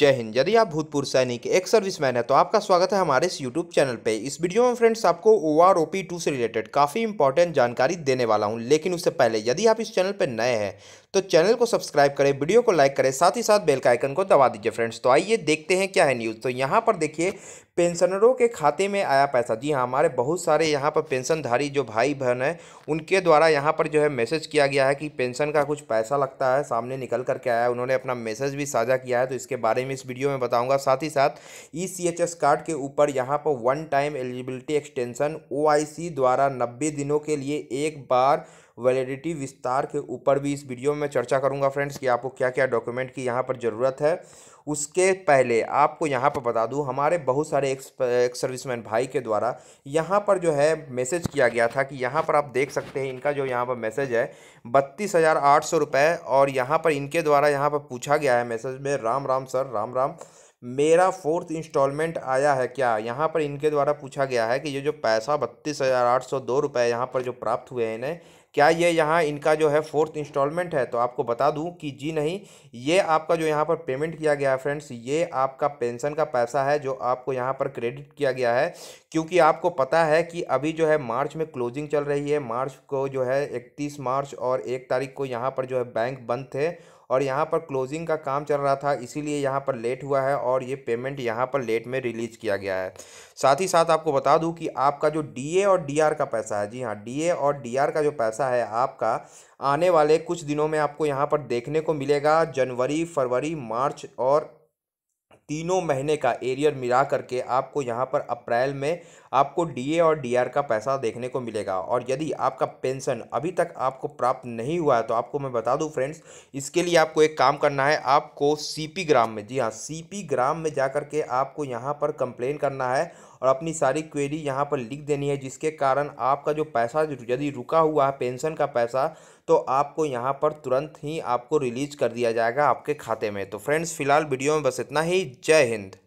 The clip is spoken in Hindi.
जय हिंद यदि आप भूतपूर्व सैनिक एक सर्विसमैन है तो आपका स्वागत है हमारे इस यूट्यूब चैनल पे इस वीडियो में फ्रेंड्स आपको O R O P two से रिलेटेड काफ़ी इंपॉर्टेंट जानकारी देने वाला हूं लेकिन उससे पहले यदि आप इस चैनल पे नए हैं तो चैनल को सब्सक्राइब करें वीडियो को लाइक करें साथ ही साथ बेल का आइकन को दबा दीजिए फ्रेंड्स तो आइए देखते हैं क्या है न्यूज़ तो यहाँ पर देखिए पेंशनरों के खाते में आया पैसा जी हाँ हमारे बहुत सारे यहाँ पर पेंशनधारी जो भाई बहन हैं उनके द्वारा यहाँ पर जो है मैसेज किया गया है कि पेंशन का कुछ पैसा लगता है सामने निकल करके आया उन्होंने अपना मैसेज भी साझा किया है तो इसके बारे में टाइम इस वीडियो में बताऊंगा साथ ही साथ ई e कार्ड के ऊपर यहाँ पर one time eligibility extension O द्वारा नब्बे दिनों के लिए एक बार वैलिडिटी विस्तार के ऊपर भी इस वीडियो में चर्चा करूँगा फ्रेंड्स कि आपको क्या क्या डॉक्यूमेंट की यहाँ पर ज़रूरत है उसके पहले आपको यहाँ पर बता दूँ हमारे बहुत सारे एक्स सर्विसमैन भाई के द्वारा यहाँ पर जो है मैसेज किया गया था कि यहाँ पर आप देख सकते हैं इनका जो यहाँ पर मैसेज है बत्तीस हज़ार आठ सौ रुपये और यहाँ पर इनके द्वारा यहाँ पर पूछा गया है मैसेज में राम राम सर राम राम मेरा फोर्थ इंस्टॉलमेंट आया है क्या यहाँ पर इनके द्वारा पूछा गया है कि ये जो पैसा बत्तीस हज़ार आठ सौ दो रुपये यहाँ पर जो प्राप्त हुए हैं इन्हें क्या ये यहाँ इनका जो है फोर्थ इंस्टॉलमेंट है तो आपको बता दूँ कि जी नहीं ये आपका जो यहाँ पर पेमेंट किया गया है फ्रेंड्स ये आपका पेंशन का पैसा है जो आपको यहाँ पर क्रेडिट किया गया है क्योंकि आपको पता है कि अभी जो है मार्च में क्लोजिंग चल रही है मार्च को जो है इकतीस मार्च और एक तारीख को यहाँ पर जो है बैंक बंद थे और यहाँ पर क्लोजिंग का काम चल रहा था इसीलिए यहाँ पर लेट हुआ है और ये पेमेंट यहाँ पर लेट में रिलीज किया गया है साथ ही साथ आपको बता दूँ कि आपका जो डी और डी का पैसा है जी हाँ डी और डी का जो पैसा है आपका आने वाले कुछ दिनों में आपको यहाँ पर देखने को मिलेगा जनवरी फरवरी मार्च और तीनों महीने का एरियर मिला करके आपको यहाँ पर अप्रैल में आपको डीए और डीआर का पैसा देखने को मिलेगा और यदि आपका पेंशन अभी तक आपको प्राप्त नहीं हुआ है तो आपको मैं बता दूं फ्रेंड्स इसके लिए आपको एक काम करना है आपको सीपी ग्राम में जी हाँ सीपी ग्राम में जा के आपको यहाँ पर कंप्लेन करना है और अपनी सारी क्वेरी यहाँ पर लिख देनी है जिसके कारण आपका जो पैसा यदि रुका हुआ है पेंशन का पैसा तो आपको यहाँ पर तुरंत ही आपको रिलीज कर दिया जाएगा आपके खाते में तो फ्रेंड्स फिलहाल वीडियो में बस इतना ही जय हिंद